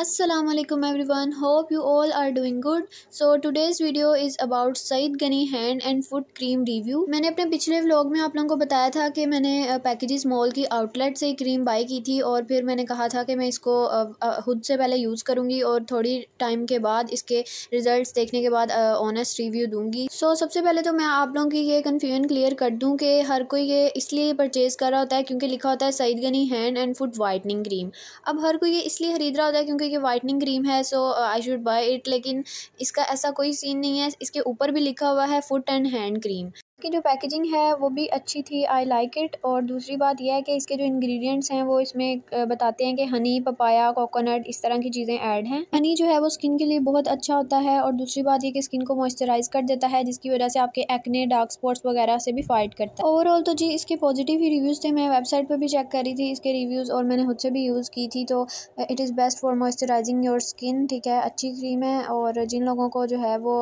Aslam everyone hope you all are doing good so today's video is about Saeed Ghani hand and foot cream review मैंने अपने पिछले vlog में आप लोगों को बताया था कि मैंने पैकेजेस मॉल की आउटलेट से क्रीम बाई की थी और फिर मैंने कहा था कि मैं इसको खुद से पहले यूज़ करूँगी और थोड़ी टाइम के बाद इसके रिजल्ट देखने के बाद ऑनेस्ट रिव्यू दूँगी सो so, सबसे पहले तो मैं आप लोगों की ये कन्फ्यूजन क्लियर कर दूँ कि हर कोई ये इसलिए परचेज़ कर रहा होता है क्योंकि लिखा होता है Saeed Ghani hand and foot whitening cream अब हर कोई ये इसलिए खरीद रहा होता है क्योंकि कि वाइटनिंग क्रीम है so I should buy it लेकिन इसका ऐसा कोई सीन नहीं है इसके ऊपर भी लिखा हुआ है फुट एंड हैंड क्रीम इसकी जो पैकेजिंग है वो भी अच्छी थी आई लाइक इट और दूसरी बात यह है कि इसके जो इंग्रेडिएंट्स हैं वो इसमें बताते हैं कि हनी पपाया कोकोनट इस तरह की चीज़ें ऐड हैं हनी जो है वो स्किन के लिए बहुत अच्छा होता है और दूसरी बात ये कि स्किन को मॉइस्चराइज कर देता है जिसकी वजह से आपके एक्ने डार्क स्पॉट्स वगैरह से भी फाइट करता है ओवरऑल तो जी इसके पॉजिटिव ही रिव्यूज़ थे मैं वेबसाइट पर भी चेक करी थी इसके रिव्यूज़ और मैंने खुद से भी यूज़ की थी तो it is best for moisturising your skin ठीक है अच्छी क्रीम है और जिन लोगों को जो है वो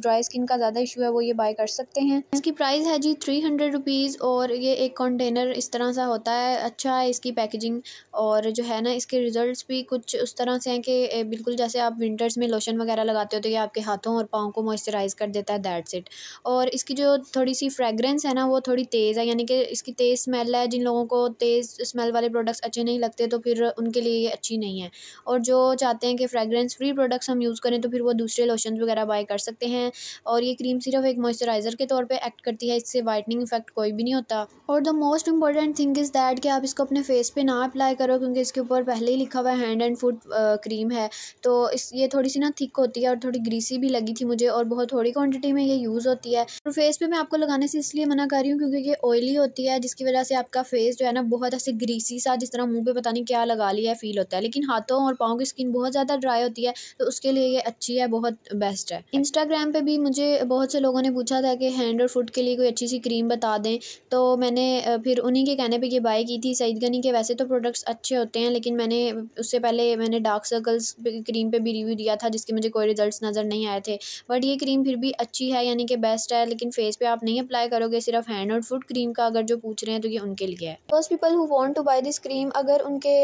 ड्राई स्किन का ज़्यादा इशू है वो ये बाय कर सकते हैं इसकी प्राइस है जी थ्री हंड्रेड रुपीज़ और ये एक कंटेनर इस तरह सा होता है अच्छा है इसकी पैकेजिंग और जो है ना इसके रिज़ल्ट्स भी कुछ उस तरह से हैं कि बिल्कुल जैसे आप विंटर्स में लोशन वगैरह लगाते हो तो ये आपके हाथों और पाँव को मॉइस्चराइज़ कर देता है दैट्स इट और इसकी जो थोड़ी सी फ्रेगरेंस है ना वो थोड़ी तेज़ है यानी कि इसकी तेज़ स्मेल है जिन लोगों को तेज़ स्मेल वाले प्रोडक्ट्स अच्छे नहीं लगते तो फिर उनके लिए ये अच्छी नहीं है और जो चाहते हैं कि फ्रेगरेंस फ्री प्रोडक्ट्स हम यूज़ करें तो फिर वो दूसरे लोशन वगैरह बाय कर सकते हैं और ये क्रीम सिर्फ एक मॉइस्चराइज़र के तौर पर एक्ट करती है इससे वाइटनिंग इफेक्ट कोई भी नहीं होता और the most important thing is that कि आप इसको अपने फेस पे ना अप्लाई करो क्योंकि इसके ऊपर पहले ही लिखा हुआ है हैंड एंड फुट क्रीम है तो इस ये थोड़ी सी ना थिक होती है और थोड़ी ग्रीसी भी लगी थी मुझे और बहुत थोड़ी क्वान्टिटी में ये यूज़ होती है और फेस पे मैं आपको लगाने से इसलिए मना कर रही हूँ क्योंकि ये ऑयली होती है जिसकी वजह से आपका फेस जो है ना बहुत ऐसे ग्रीसी सा जिस तरह मुँह पर पता नहीं क्या लगा लिया है फील होता है लेकिन हाथों और पाँव की स्किन बहुत ज़्यादा ड्राई होती है तो उसके लिए ये अच्छी है बहुत बेस्ट है इंस्टाग्राम पे भी मुझे बहुत से लोगों ने पूछा था कि हैंड और फुट फ़ूड के लिए कोई अच्छी सी क्रीम बता दें तो मैंने फिर उन्हीं के कहने पे ये बाय की थी सईद गनी के वैसे तो प्रोडक्ट्स अच्छे होते हैं लेकिन मैंने उससे पहले मैंने डार्क सर्कल्स क्रीम पे भी रिव्यू दिया था जिसके मुझे कोई रिजल्ट नज़र नहीं आए थे बट ये क्रीम फिर भी अच्छी है यानी कि बेस्ट है लेकिन फेस पर आप नहीं अप्लाई करोगे सिर्फ हैंड और फुट क्रीम का अगर जो पूछ रहे हैं तो ये उनके लिए है first people who want to buy this cream अगर उनके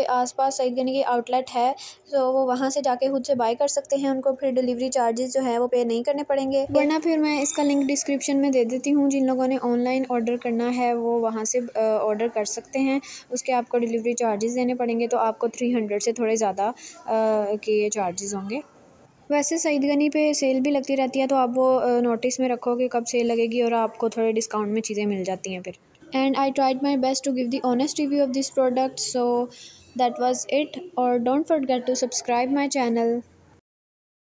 पास सईद गनी की आउटलेट है तो वो वहाँ से जाके खुद से बाय कर सकते हैं उनको फिर डिलीवरी चार्जेस जो है वो पे नहीं करने पड़ेंगे वरना फिर मैं इसका लिंक डिस्क्रिप्शन में दे देती हूँ हूँ जिन लोगों ने ऑनलाइन ऑर्डर करना है वो वहाँ से ऑर्डर कर सकते हैं उसके आपको डिलीवरी चार्जेस देने पड़ेंगे तो आपको थ्री हंड्रेड से थोड़े ज़्यादा के चार्जेस होंगे वैसे सईद गनी पे सेल भी लगती रहती है तो आप वो नोटिस में रखो कि कब सेल लगेगी और आपको थोड़े डिस्काउंट में चीज़ें मिल जाती हैं फिर and I tried my best to give the honest review of this product so that was it और don't forget to subscribe my channel